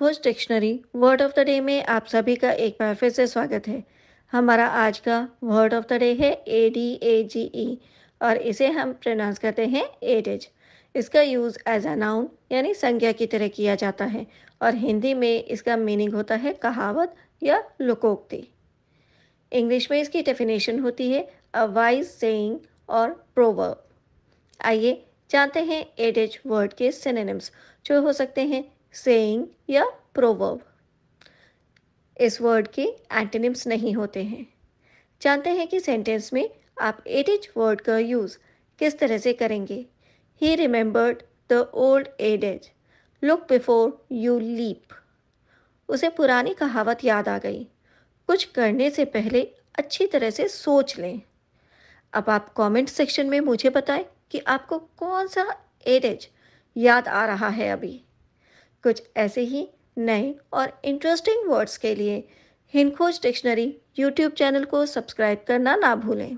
खोज dictionary word of the day में आप सभी का एक बार फिर से स्वागत है हमारा आज का वर्ड ऑफ द डे है ए डी ए जी ई और इसे हम प्रोनाउंस करते हैं एडेज इसका यूज़ एज अ नाउन यानी संज्ञा की तरह किया जाता है और हिंदी में इसका मीनिंग होता है कहावत या लुकोक्ति इंग्लिश में इसकी डेफिनेशन होती है अ वाइज सेइंग और प्रोवर्ब आइए जानते हैं एडेज वर्ड के सिनेम्स जो हो सकते हैं सेइंग या प्रोवर्ब इस वर्ड के एंटेनिम्स नहीं होते हैं जानते हैं कि सेंटेंस में आप एडिज वर्ड का यूज़ किस तरह से करेंगे ही remembered the old adage look before you leap उसे पुरानी कहावत याद आ गई कुछ करने से पहले अच्छी तरह से सोच लें अब आप कमेंट सेक्शन में मुझे बताएं कि आपको कौन सा एडिज याद आ रहा है अभी कुछ ऐसे ही नए और इंटरेस्टिंग वर्ड्स के लिए हिंदखोज डिक्शनरी यूट्यूब चैनल को सब्सक्राइब करना ना भूलें